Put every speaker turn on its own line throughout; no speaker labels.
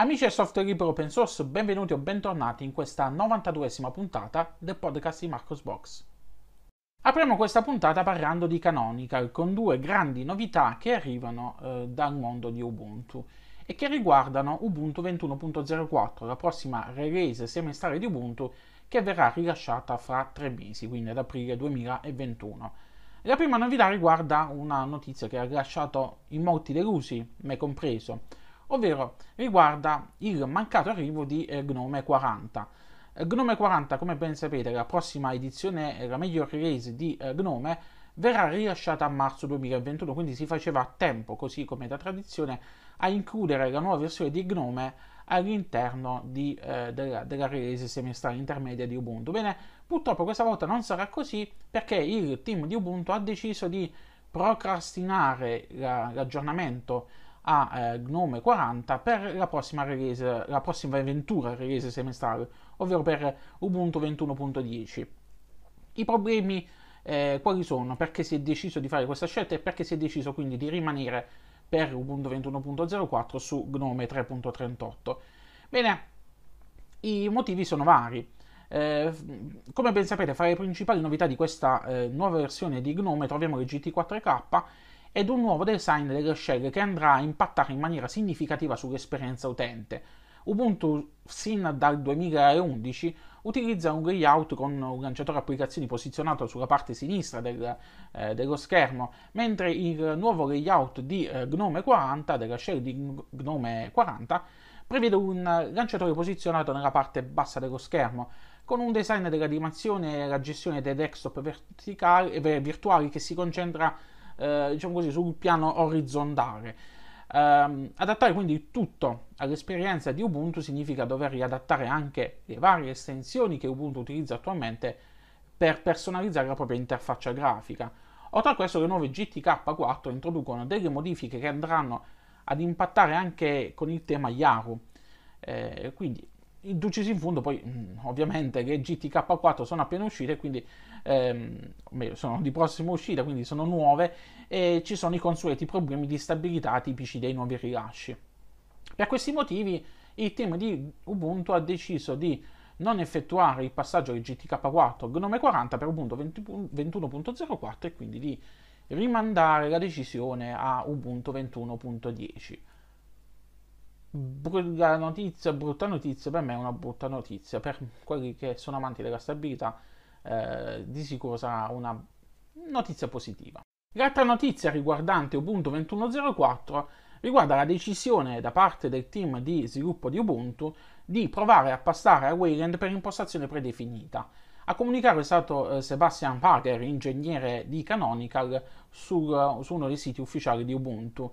Amici del software libero open source, benvenuti o bentornati in questa 92esima puntata del podcast di Marcos Box. Apriamo questa puntata parlando di Canonical con due grandi novità che arrivano eh, dal mondo di Ubuntu e che riguardano Ubuntu 21.04, la prossima release semestrale di Ubuntu che verrà rilasciata fra tre mesi, quindi ad aprile 2021. La prima novità riguarda una notizia che ha lasciato in molti delusi, me compreso ovvero riguarda il mancato arrivo di eh, Gnome 40. Eh, Gnome 40, come ben sapete, la prossima edizione, eh, la miglior release di Gnome, verrà rilasciata a marzo 2021, quindi si faceva a tempo, così come da tradizione, a includere la nuova versione di Gnome all'interno di, eh, della, della, release semestrale intermedia di Ubuntu. Bene, purtroppo questa volta non sarà così perché il team di Ubuntu ha deciso di procrastinare la, l'aggiornamento a eh, Gnome 40 per la prossima release, la prossima avventura release semestrale, ovvero per Ubuntu 21.10. I problemi eh, quali sono? Perché si è deciso di fare questa scelta e perché si è deciso quindi di rimanere per Ubuntu 21.04 su Gnome 3.38? Bene, i motivi sono vari. Eh, come ben sapete, fra le principali novità di questa eh, nuova versione di Gnome troviamo le GT4K ed un nuovo design delle shell che andrà a impattare in maniera significativa sull'esperienza utente. Ubuntu sin dal 2011 utilizza un layout con un lanciatore applicazioni posizionato sulla parte sinistra del, eh, dello schermo, mentre il nuovo layout di eh, Gnome 40, della shell di Gnome 40, prevede un lanciatore posizionato nella parte bassa dello schermo, con un design dell'animazione e la gestione dei desktop verticali, eh, virtuali che si concentra eh, diciamo così, sul piano orizzontale. Um, adattare quindi tutto all'esperienza di Ubuntu significa dover riadattare anche le varie estensioni che Ubuntu utilizza attualmente per personalizzare la propria interfaccia grafica. Oltre a questo, le nuove GTK4 introducono delle modifiche che andranno ad impattare anche con il tema Yahoo. Eh, quindi inducisi in fondo poi mm, ovviamente che GTK 4 sono appena uscite quindi ehm, meglio, sono di prossima uscita quindi sono nuove e ci sono i consueti problemi di stabilità tipici dei nuovi rilasci per questi motivi il team di Ubuntu ha deciso di non effettuare il passaggio di GTK 4 Gnome 40 per Ubuntu 20, 21.04 e quindi di rimandare la decisione a Ubuntu 21.10 brutta notizia, brutta notizia per me è una brutta notizia, per quelli che sono amanti della stabilità eh, di sicuro sarà una notizia positiva. L'altra notizia riguardante Ubuntu 21.04 riguarda la decisione da parte del team di sviluppo di Ubuntu di provare a passare a Wayland per impostazione predefinita. A comunicare è stato eh, Sebastian Parker, ingegnere di Canonical, sul, su uno dei siti ufficiali di Ubuntu.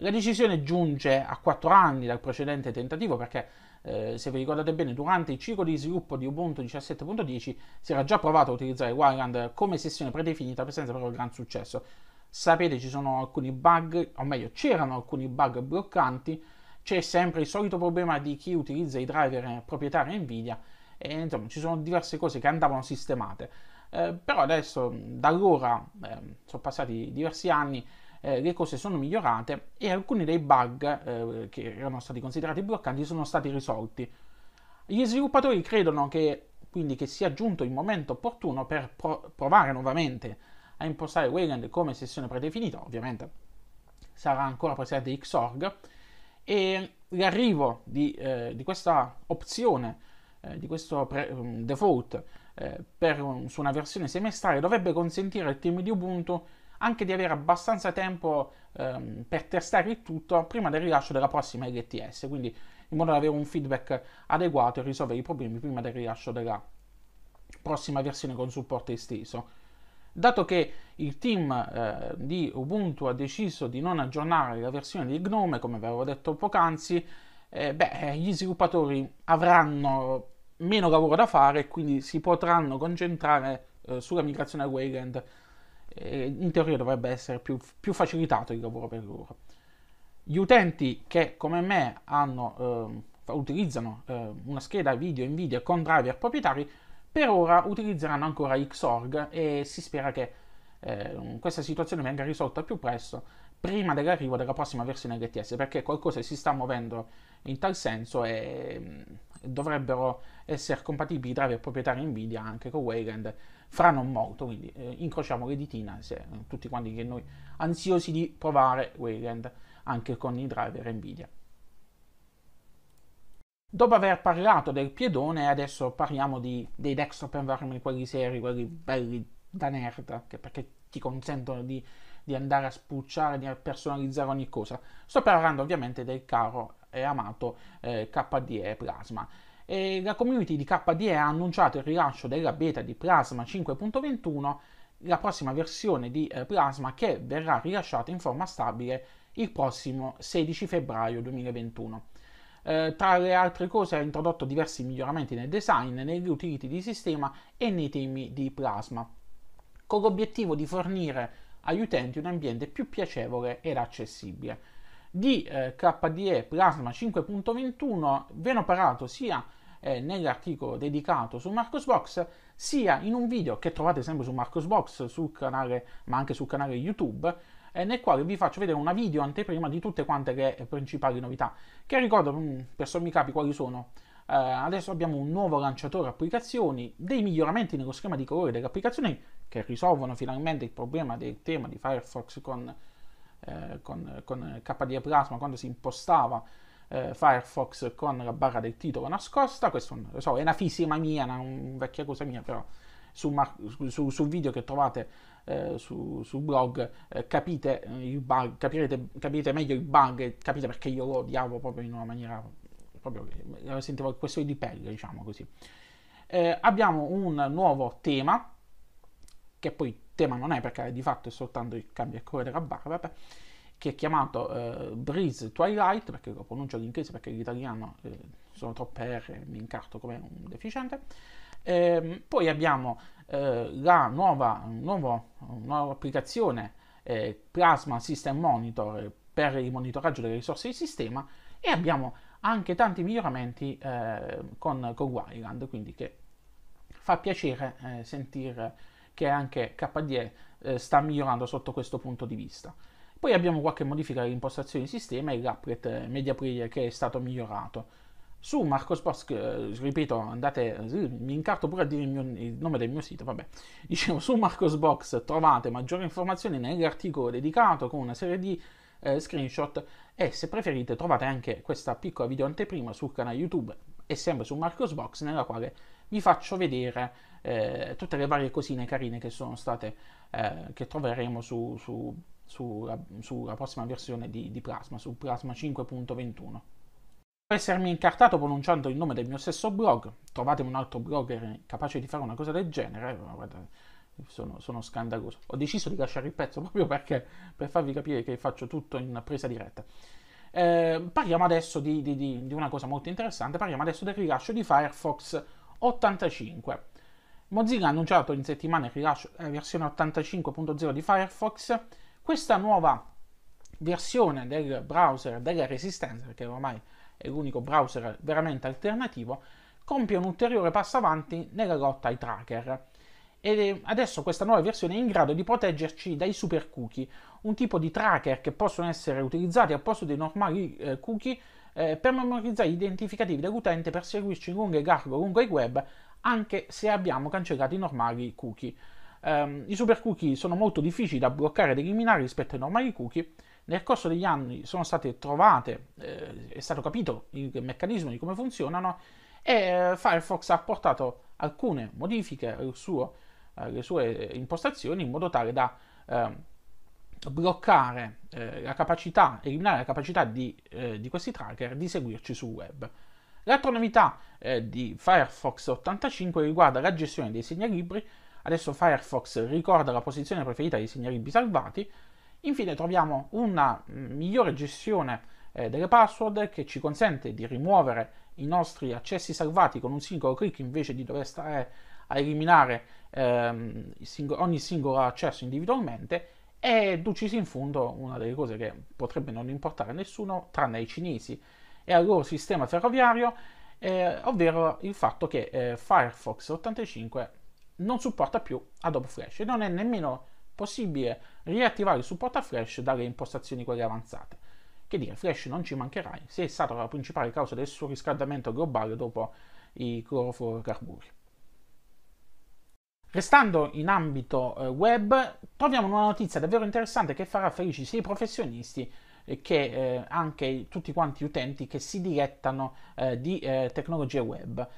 La decisione giunge a 4 anni dal precedente tentativo perché, eh, se vi ricordate bene, durante il ciclo di sviluppo di Ubuntu 17.10 si era già provato a utilizzare Wireland come sessione predefinita senza però gran successo. Sapete ci sono alcuni bug, o meglio c'erano alcuni bug bloccanti, c'è sempre il solito problema di chi utilizza i driver proprietari Nvidia e insomma ci sono diverse cose che andavano sistemate. Eh, però adesso, da allora, eh, sono passati diversi anni, eh, le cose sono migliorate e alcuni dei bug eh, che erano stati considerati bloccanti sono stati risolti. Gli sviluppatori credono che quindi che sia giunto il momento opportuno per pro- provare nuovamente a impostare Wayland come sessione predefinita, ovviamente sarà ancora presente Xorg e l'arrivo di, eh, di questa opzione, eh, di questo pre- mm, default eh, per, su una versione semestrale dovrebbe consentire al team di Ubuntu anche di avere abbastanza tempo ehm, per testare il tutto prima del rilascio della prossima LTS, quindi in modo da avere un feedback adeguato e risolvere i problemi prima del rilascio della prossima versione con supporto esteso. Dato che il team eh, di Ubuntu ha deciso di non aggiornare la versione di Gnome, come avevo detto poc'anzi, eh, beh, gli sviluppatori avranno meno lavoro da fare e quindi si potranno concentrare eh, sulla migrazione a Wayland eh, in teoria dovrebbe essere più, più, facilitato il lavoro per loro. Gli utenti che come me hanno, eh, utilizzano eh, una scheda video Nvidia con driver proprietari per ora utilizzeranno ancora Xorg e si spera che eh, questa situazione venga risolta più presto prima dell'arrivo della prossima versione LTS, perché qualcosa si sta muovendo in tal senso e mm, dovrebbero essere compatibili i driver proprietari Nvidia anche con Wayland fra non molto, quindi eh, incrociamo le ditina se, eh, tutti quanti che noi ansiosi di provare Wayland anche con i driver Nvidia. Dopo aver parlato del piedone, adesso parliamo di, dei desktop environment, quelli seri, quelli belli da nerd, che perché ti consentono di di andare a spulciare, di personalizzare ogni cosa. Sto parlando ovviamente del caro e amato eh, KDE Plasma. E la community di KDE ha annunciato il rilascio della beta di Plasma 5.21, la prossima versione di eh, Plasma che verrà rilasciata in forma stabile il prossimo 16 febbraio 2021. Eh, tra le altre cose ha introdotto diversi miglioramenti nel design, negli utility di sistema e nei temi di Plasma, con l'obiettivo di fornire agli utenti un ambiente più piacevole ed accessibile. Di eh, KDE Plasma 5.21 ve ne ho parlato sia eh, nell'articolo dedicato su Marcosbox, sia in un video che trovate sempre su Marcosbox, sul canale, ma anche sul canale YouTube, eh, nel quale vi faccio vedere una video anteprima di tutte quante le eh, principali novità, che ricordo mh, mm, per sommi capi quali sono. Eh, adesso abbiamo un nuovo lanciatore applicazioni, dei miglioramenti nello schema di colore delle applicazioni che risolvono finalmente il problema del tema di Firefox con, eh, con, con KDE Plasma quando si impostava eh, Firefox con la barra del titolo nascosta. Questo non lo so, è una fisima mia, una, una vecchia cosa mia, però su, su, su video che trovate eh, su, su, blog eh, capite eh, il bug, capirete, capirete meglio il bug e capite perché io lo odiavo proprio in una maniera proprio eh, sentivo questione di pelle, diciamo così. Eh, abbiamo un nuovo tema che poi tema non è perché di fatto è soltanto il cambio del colore della barba, vabbè, che è chiamato eh, Breeze Twilight, perché lo pronuncio in inglese perché l'italiano eh, sono troppe R, mi incarto come un deficiente. E, ehm, poi abbiamo eh, la nuova, nuovo, nuova applicazione eh, Plasma System Monitor per il monitoraggio delle risorse di sistema e abbiamo anche tanti miglioramenti eh, con, con Wireland, quindi che fa piacere eh, sentire che anche KDE eh, sta migliorando sotto questo punto di vista. Poi abbiamo qualche modifica alle impostazioni di sistema e l'applet eh, media player che è stato migliorato. Su Marco Sports, eh, ripeto, andate, mi incarto pure a dire il, mio, il, nome del mio sito, vabbè. Dicevo, su Marcosbox trovate maggiori informazioni nell'articolo dedicato con una serie di eh, screenshot e se preferite trovate anche questa piccola video anteprima sul canale YouTube e sempre su Marcosbox nella quale vi faccio vedere eh, tutte le varie cosine carine che sono state, eh, che troveremo su, su, sulla, eh, sulla, prossima versione di, di Plasma, su Plasma 5.21. Per essermi incartato pronunciando il nome del mio stesso blog, trovate un altro blogger capace di fare una cosa del genere, guarda, sono, sono, scandaloso. Ho deciso di lasciare il pezzo proprio perché, per farvi capire che faccio tutto in presa diretta. Eh, parliamo adesso di, di, di, di, una cosa molto interessante, parliamo adesso del rilascio di Firefox 85. Mozilla ha annunciato in settimana il rilascio della eh, versione 85.0 di Firefox. Questa nuova versione del browser della Resistenza, perché ormai è l'unico browser veramente alternativo, compie un ulteriore passo avanti nella lotta ai tracker. E adesso questa nuova versione è in grado di proteggerci dai super cookie, un tipo di tracker che possono essere utilizzati al posto dei normali eh, cookie eh, per memorizzare gli identificativi dell'utente, per seguirci lungo e largo lungo il web anche se abbiamo cancellato i normali cookie. Um, I super cookie sono molto difficili da bloccare ed eliminare rispetto ai normali cookie. Nel corso degli anni sono state trovate, eh, è stato capito il meccanismo di come funzionano e eh, Firefox ha apportato alcune modifiche al suo, alle sue impostazioni in modo tale da ehm, eh, bloccare la capacità, eliminare la capacità di, eh, di questi tracker di seguirci sul web. L'altra novità eh, di Firefox 85 riguarda la gestione dei segnalibri. Adesso Firefox ricorda la posizione preferita dei segnalibri salvati. Infine troviamo una mm, migliore gestione eh, delle password che ci consente di rimuovere i nostri accessi salvati con un singolo clic invece di dover stare a eliminare ehm, ogni singolo accesso individualmente e Ducis in fondo una delle cose che potrebbe non importare a nessuno tranne ai cinesi e al loro sistema ferroviario, eh, ovvero il fatto che eh, Firefox 85 non supporta più Adobe Flash e non è nemmeno possibile riattivare il supporto a Flash dalle impostazioni quelle avanzate. Che dire, Flash non ci mancherà, se è stata la principale causa del suo riscaldamento globale dopo i clorofluorocarburi. Restando in ambito eh, web, troviamo una notizia davvero interessante che farà felici sia i professionisti che eh, anche tutti quanti gli utenti che si dilettano eh, di eh, tecnologie web.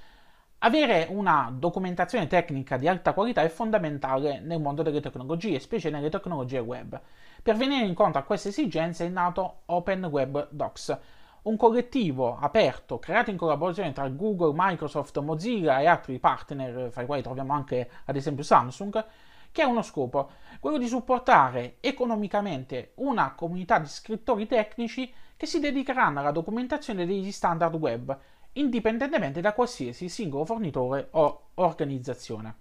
Avere una documentazione tecnica di alta qualità è fondamentale nel mondo delle tecnologie, specie nelle tecnologie web. Per venire incontro a queste esigenze è nato Open Web Docs, un collettivo aperto creato in collaborazione tra Google, Microsoft, Mozilla e altri partner, fra i quali troviamo anche ad esempio Samsung, che ha uno scopo, quello di supportare economicamente una comunità di scrittori tecnici che si dedicheranno alla documentazione degli standard web, indipendentemente da qualsiasi singolo fornitore o organizzazione.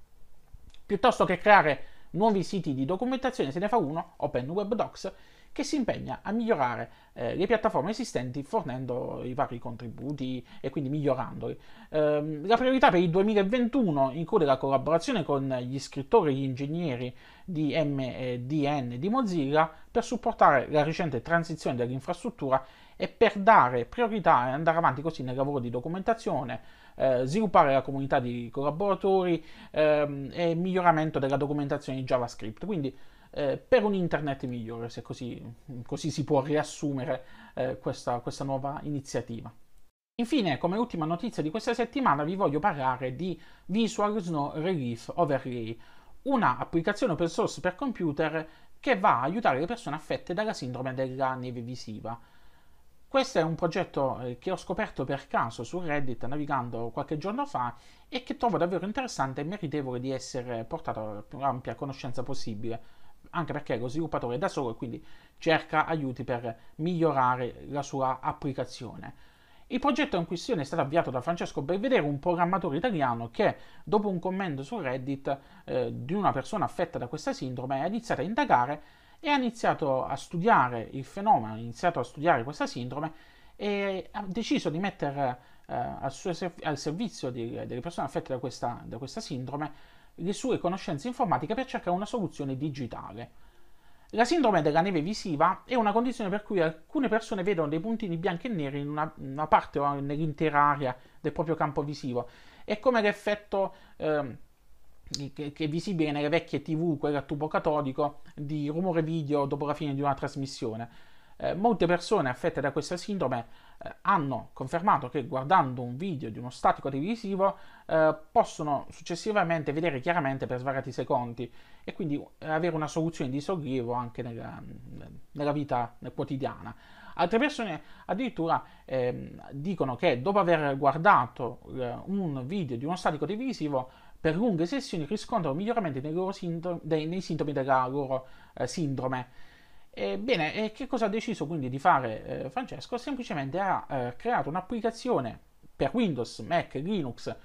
Piuttosto che creare nuovi siti di documentazione, se ne fa uno, Open Web Docs, che si impegna a migliorare eh, le piattaforme esistenti fornendo i vari contributi e quindi migliorandoli. Eh, la priorità per il 2021 include la collaborazione con gli scrittori e gli ingegneri di MDN di Mozilla per supportare la recente transizione dell'infrastruttura e per dare priorità e andare avanti così nel lavoro di documentazione, eh, sviluppare la comunità di collaboratori ehm, e miglioramento della documentazione in JavaScript. Quindi eh, per un internet migliore, se così, così si può riassumere eh, questa, questa nuova iniziativa. Infine, come ultima notizia di questa settimana, vi voglio parlare di Visual Snow Relief Overlay, un'applicazione open source per computer che va a aiutare le persone affette dalla sindrome della neve visiva. Questo è un progetto eh, che ho scoperto per caso su Reddit navigando qualche giorno fa e che trovo davvero interessante e meritevole di essere portato alla più ampia conoscenza possibile anche perché lo sviluppatore è da solo e quindi cerca aiuti per migliorare la sua applicazione. Il progetto in questione è stato avviato da Francesco Belvedere, un programmatore italiano che, dopo un commento su Reddit eh, di una persona affetta da questa sindrome, ha iniziato a indagare e ha iniziato a studiare il fenomeno, ha iniziato a studiare questa sindrome e ha deciso di mettere eh, al, suo, al, servizio di, delle persone affette da questa, da questa sindrome le sue conoscenze informatiche per cercare una soluzione digitale. La sindrome della neve visiva è una condizione per cui alcune persone vedono dei puntini bianchi e neri in una, una parte o nell'intera area del proprio campo visivo. È come l'effetto eh, che, che, è visibile nelle vecchie TV, quella a tubo catodico, di rumore video dopo la fine di una trasmissione. Eh, molte persone affette da questa sindrome eh, hanno confermato che guardando un video di uno statico televisivo eh, possono successivamente vedere chiaramente per svariati secondi e quindi eh, avere una soluzione di sollievo anche nella, nella vita eh, quotidiana. Altre persone addirittura ehm, dicono che dopo aver guardato eh, un video di uno statico televisivo per lunghe sessioni riscontrano miglioramenti nei, sintomi, dei, nei sintomi della loro sindrome. E, e eh, che cosa ha deciso quindi di fare eh, Francesco? Semplicemente ha eh, creato un'applicazione per Windows, Mac, Linux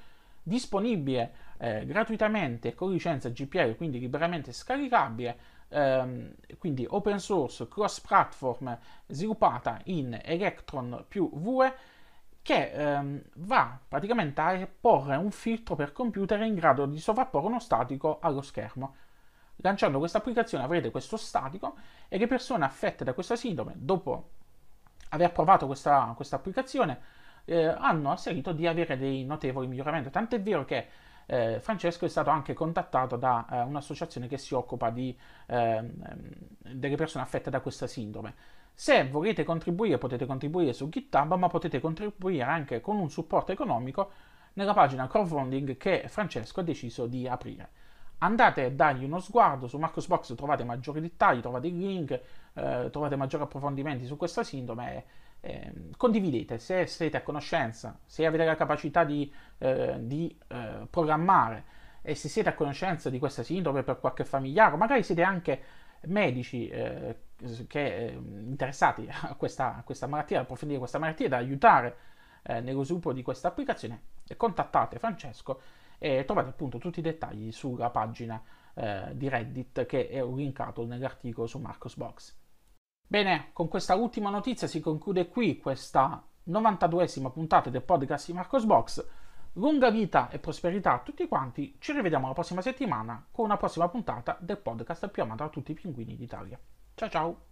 disponibile eh, gratuitamente con licenza GPL, quindi liberamente scaricabile, ehm, quindi open source, cross platform, sviluppata in Electron più VE, che ehm, va praticamente a porre un filtro per computer in grado di sovrapporre uno statico allo schermo. Lanciando questa applicazione avrete questo statico e le persone affette da questa sindrome, dopo aver provato questa, questa applicazione, eh, hanno asserito di avere dei notevoli miglioramenti. Tant'è vero che eh, Francesco è stato anche contattato da eh, un'associazione che si occupa di, ehm, ehm, delle persone affette da questa sindrome. Se volete contribuire potete contribuire su GitHub, ma potete contribuire anche con un supporto economico nella pagina crowdfunding che Francesco ha deciso di aprire andate a dargli uno sguardo su Marcosbox, trovate maggiori dettagli, trovate il link, eh, trovate maggiori approfondimenti su questa sindrome eh, condividete se siete a conoscenza, se avete la capacità di, eh, di eh, programmare e se siete a conoscenza di questa sindrome per qualche familiare, magari siete anche medici eh, che, ehm, interessati a questa, a questa malattia, ad approfondire questa malattia, da aiutare eh, nello sviluppo di questa applicazione, contattate Francesco e trovate appunto tutti i dettagli sulla pagina eh, di Reddit che è linkato nell'articolo su Marcosbox. Bene, con questa ultima notizia si conclude qui questa 92esima puntata del podcast di Marcosbox. Lunga vita e prosperità a tutti quanti, ci rivediamo la prossima settimana con una prossima puntata del podcast più amato da tutti i pinguini d'Italia. Ciao ciao!